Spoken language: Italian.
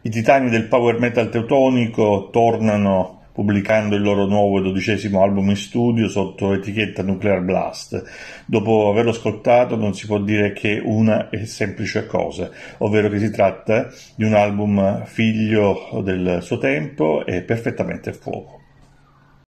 I titani del power metal teutonico tornano pubblicando il loro nuovo e dodicesimo album in studio sotto etichetta Nuclear Blast. Dopo averlo ascoltato non si può dire che una è semplice cosa, ovvero che si tratta di un album figlio del suo tempo e perfettamente a fuoco.